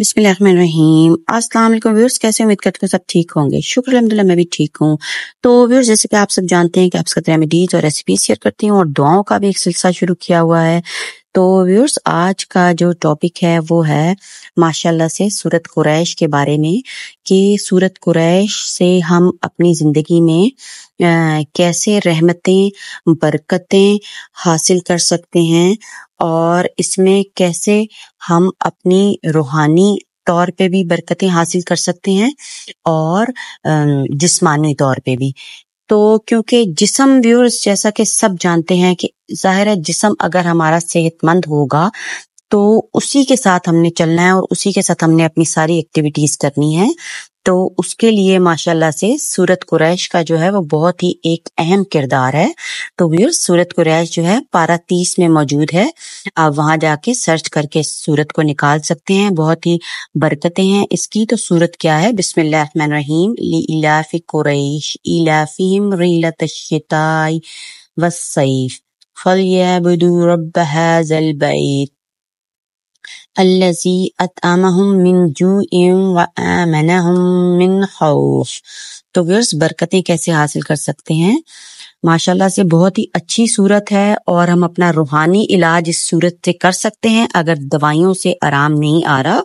बिस्मिल्लाहिर्रहमानिर्रहीम अस्सलाम वालेकुम व्यूअर्स कैसे उम्मीद करते हैं सब ठीक होंगे शुक्र अलहमदिल्ला मैं भी ठीक हूँ तो व्यूअर्स जैसे कि आप सब जानते हैं कि आप सब में डीज और रेसिपी शेयर करती हूँ और दुआओं का भी एक सिलसिला शुरू किया हुआ है तो व्यूअर्स आज का जो टॉपिक है वो है माशाल्लाह से सूरत कुरैश के बारे में कि सूरत कुरैश से हम अपनी ज़िंदगी में आ, कैसे रहमतें बरकतें हासिल कर सकते हैं और इसमें कैसे हम अपनी रूहानी तौर पे भी बरकतें हासिल कर सकते हैं और जिस्मानी तौर पे भी तो क्योंकि जिसम व्यूअर्स जैसा कि सब जानते हैं कि जाहिर है जिसम अगर हमारा सेहतमंद होगा तो उसी के साथ हमने चलना है और उसी के साथ हमने अपनी सारी एक्टिविटीज करनी है तो उसके लिए माशाल्लाह से सूरत कुरैश का जो है वो बहुत ही एक अहम किरदार है तो व्यूर सूरत कुरैश जो है पारा तीस में मौजूद है आप वहां जाके सर्च करके सूरत को निकाल सकते हैं बहुत ही बरकतें हैं इसकी तो सूरत क्या है बिस्मिल्लाहमान रहीम इलाफी कुरैश इलाफीम रिलत वसैफ फलिया रब हाजल बैत الذي तो गर्स बरकतें कैसे हासिल कर सकते हैं माशाल्लाह से बहुत ही अच्छी सूरत है और हम अपना रूहानी इलाज इस सूरत से कर सकते हैं अगर दवाइयों से आराम नहीं आ रहा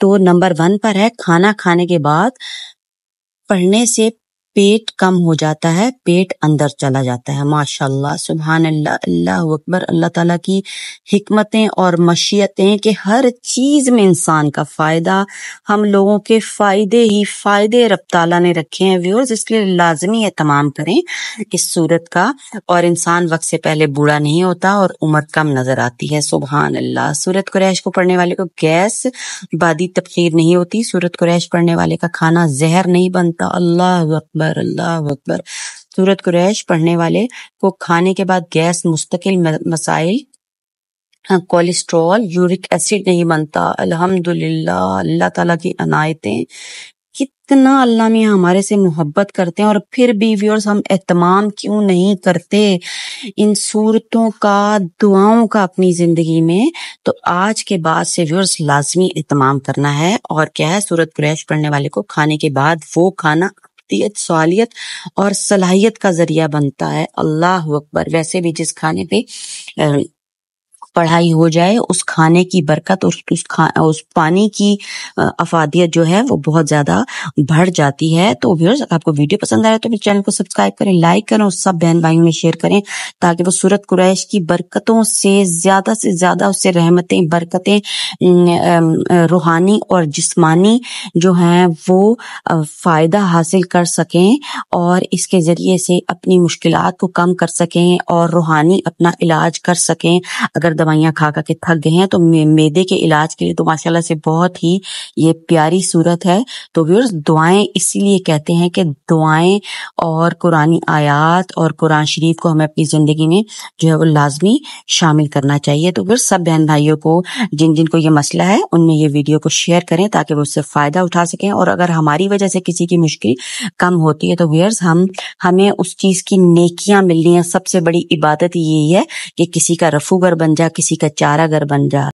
तो नंबर वन पर है खाना खाने के बाद पढ़ने से पेट कम हो जाता है पेट अंदर चला जाता है माशाल्लाह सुबहान अल्लाह अल्लाह अकबर अल्लाह ताला की हमतें और मशीतें कि हर चीज़ में इंसान का फ़ायदा हम लोगों के फ़ायदे ही फ़ायदे रब ताला ने रखे हैं व्यूअर्स इसलिए लाजमी है तमाम करें इस सूरत का और इंसान वक्त से पहले बूढ़ा नहीं होता और उम्र कम नज़र आती है सुबहान अल्लाह सूरत क्रैश को पढ़ने वाले को गैस बादी तबखीर नहीं होती सूरत क्रैश पढ़ने वाले का खाना जहर नहीं बनता अल्लाह अकबर अकबर अल्लाह अकबर सूरत कुरैश पढ़ने वाले को खाने के बाद गैस मुस्तकिल मसाइल हाँ, कोलेस्ट्रॉल यूरिक एसिड नहीं बनता अल्हम्दुलिल्लाह अल्लाह ताला की अनायतें कितना अल्लाह मियाँ हमारे से मोहब्बत करते हैं और फिर भी व्यूअर्स हम एहतमाम क्यों नहीं करते इन सूरतों का दुआओं का अपनी ज़िंदगी में तो आज के बाद से व्यूअर्स लाजमी एहतमाम करना है और क्या है सूरत कुरैश पढ़ने वाले को खाने के बाद वो खाना शख्सियत सालियत और सलाहियत का ज़रिया बनता है अल्लाह अकबर वैसे भी जिस खाने पे पढ़ाई हो जाए उस खाने की बरकत उस उस, खा, उस पानी की अफादियत जो है वो बहुत ज़्यादा बढ़ जाती है तो व्यूअर्स आपको वीडियो पसंद आया तो मेरे चैनल को सब्सक्राइब करें लाइक करें और सब बहन भाइयों में शेयर करें ताकि वो सूरत कुरैश की बरकतों से ज़्यादा से ज़्यादा उससे रहमतें बरकतें रूहानी और जिस्मानी जो है वो फ़ायदा हासिल कर सकें और इसके ज़रिए से अपनी मुश्किल को कम कर सकें और रूहानी अपना इलाज कर सकें अगर दवाइयां खा करके थक गए हैं तो मेदे के इलाज के लिए तो माशाल्लाह से बहुत ही ये प्यारी सूरत है तो व्यूर्स दुआएं इसीलिए कहते हैं कि दुआएं और कुरानी आयात और कुरान शरीफ को हमें अपनी ज़िंदगी में जो है वो लाजमी शामिल करना चाहिए तो व्यूर्स सब बहन भाइयों को जिन जिनको ये मसला है उनमें ये वीडियो को शेयर करें ताकि वो उससे फ़ायदा उठा सकें और अगर हमारी वजह से किसी की मुश्किल कम होती है तो व्यूअर्स हम हमें उस चीज़ की नेकियां मिलनी है सबसे बड़ी इबादत यही है कि किसी का रफूगर बन जाए किसी का चारा घर बन जा